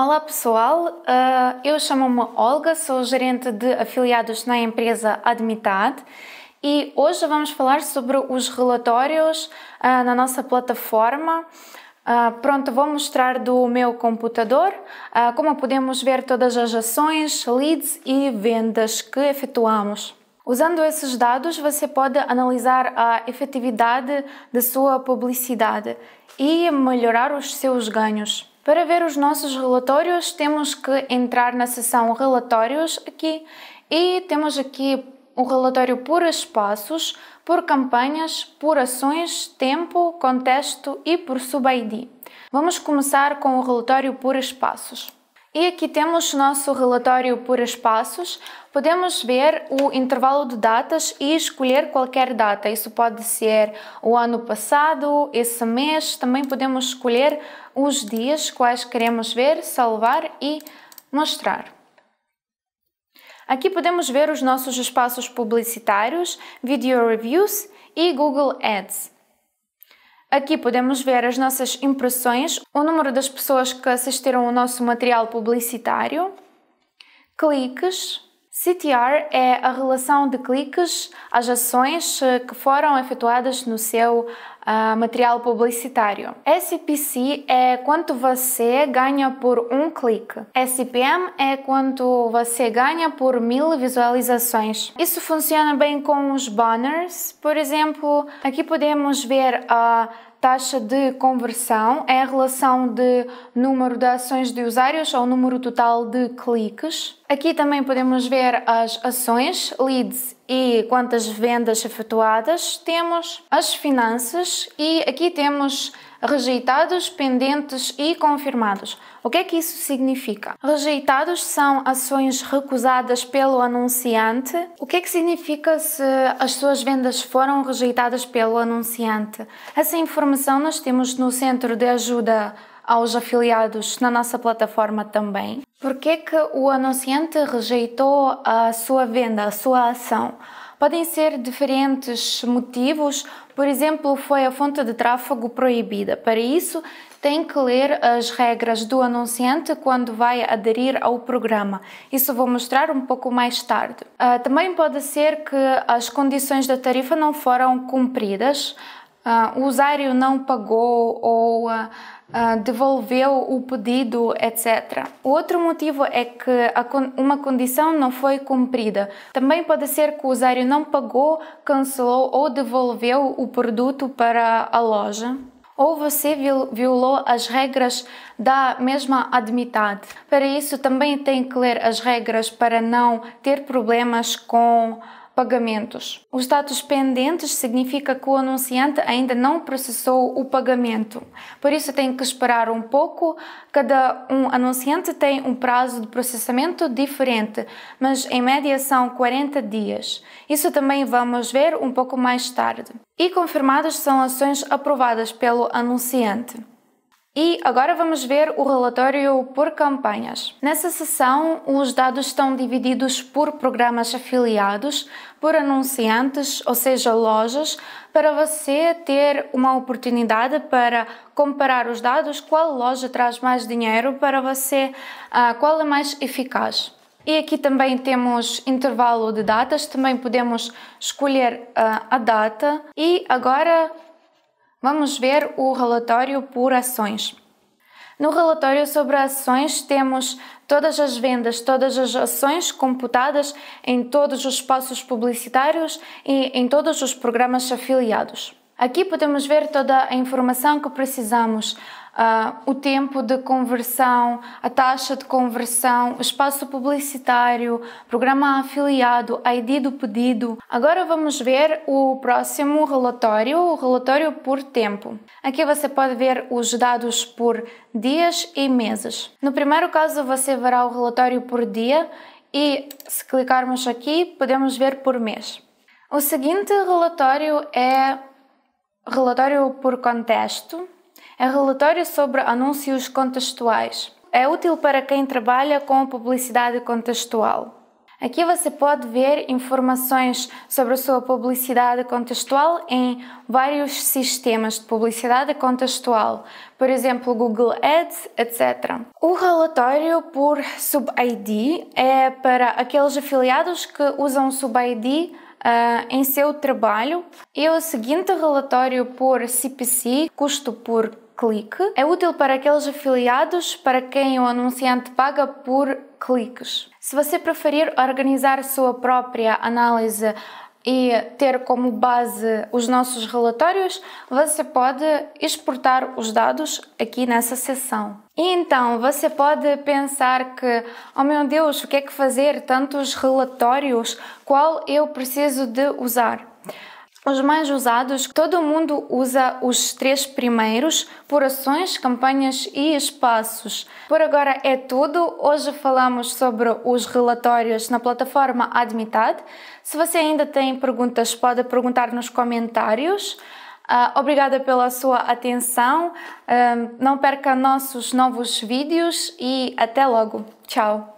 Olá pessoal, ah, eu chamo-me Olga, sou gerente de afiliados na empresa Admitad e hoje vamos falar sobre os relatórios ah, na nossa plataforma. Ah, pronto, vou mostrar do meu computador como podemos ver todas as ações, leads e vendas que efetuamos. Usando esses dados, você pode analisar a efetividade da sua publicidade e melhorar os seus ganhos. Para ver os nossos relatórios, temos que entrar na seção Relatórios aqui e temos aqui o relatório por espaços, por campanhas, por ações, tempo, contexto e por sub-ID. Vamos começar com o relatório por espaços. E aqui temos nosso relatório por espaços. Podemos ver o intervalo de datas e escolher qualquer data. Isso pode ser o ano passado, esse mês. Também podemos escolher os dias quais queremos ver, salvar e mostrar. Aqui podemos ver os nossos espaços publicitários, video reviews e Google Ads. Aqui podemos ver as nossas impressões, o número das pessoas que assistiram ao nosso material publicitário, cliques. CTR é a relação de cliques às ações eh, que foram efetuadas no seu uh, material publicitário. SPC é quanto você ganha por um clique. SPM é quanto você ganha por mil visualizações. Isso funciona bem com os banners. Por exemplo, aqui podemos ver a taxa de conversão é a relação de número de ações de usuários ao número total de cliques. Aqui também podemos ver as ações, leads e quantas vendas efetuadas, temos as finanças e aqui temos rejeitados, pendentes e confirmados. O que é que isso significa? Rejeitados são ações recusadas pelo anunciante. O que é que significa se as suas vendas foram rejeitadas pelo anunciante? Essa informação nós temos no Centro de Ajuda aos afiliados na nossa plataforma também. Porque que o anunciante rejeitou a sua venda, a sua ação? Podem ser diferentes motivos, por exemplo, foi a fonte de tráfego proibida. Para isso, tem que ler as regras do anunciante quando vai aderir ao programa. Isso vou mostrar um pouco mais tarde. Uh, também pode ser que as condições da tarifa não foram cumpridas, uh, o usuário não pagou ou. Uh, ah, devolveu o pedido, etc. O outro motivo é que uma condição não foi cumprida. Também pode ser que o usuário não pagou, cancelou ou devolveu o produto para a loja. Ou você violou as regras da mesma admitade. Para isso, também tem que ler as regras para não ter problemas com pagamentos. Os status pendentes significa que o anunciante ainda não processou o pagamento, por isso tem que esperar um pouco. Cada um anunciante tem um prazo de processamento diferente, mas em média são 40 dias. Isso também vamos ver um pouco mais tarde. E confirmadas são ações aprovadas pelo anunciante. E agora vamos ver o relatório por campanhas. Nessa seção, os dados estão divididos por programas afiliados, por anunciantes, ou seja, lojas, para você ter uma oportunidade para comparar os dados, qual loja traz mais dinheiro para você, ah, qual é mais eficaz. E aqui também temos intervalo de datas, também podemos escolher ah, a data. E agora Vamos ver o relatório por ações. No relatório sobre ações, temos todas as vendas, todas as ações computadas em todos os espaços publicitários e em todos os programas afiliados. Aqui podemos ver toda a informação que precisamos, Uh, o tempo de conversão, a taxa de conversão, o espaço publicitário, programa afiliado, ID do pedido. Agora vamos ver o próximo relatório, o relatório por tempo. Aqui você pode ver os dados por dias e meses. No primeiro caso, você verá o relatório por dia e, se clicarmos aqui, podemos ver por mês. O seguinte relatório é relatório por contexto é relatório sobre anúncios contextuais. É útil para quem trabalha com publicidade contextual. Aqui você pode ver informações sobre a sua publicidade contextual em vários sistemas de publicidade contextual, por exemplo, Google Ads, etc. O relatório por sub-ID é para aqueles afiliados que usam sub-ID Uh, eh, em seu trabalho. E o seguinte relatório por CPC, custo por clique é útil para aqueles afiliados para quem o anunciante paga por cliques. Se você preferir organizar sua própria análise e ter como base os nossos relatórios, você pode exportar os dados aqui nessa seção. E então você pode pensar que, oh meu Deus, o que é que fazer? Tantos relatórios, qual eu preciso de usar? Os mais usados, todo mundo usa os três primeiros por ações, campanhas e espaços. Por agora é tudo. Hoje falamos sobre os relatórios na plataforma Admitad. Se você ainda tem perguntas, pode perguntar nos comentários. Uh, obrigada pela sua atenção. Uh, não perca nossos novos vídeos e até logo. Tchau!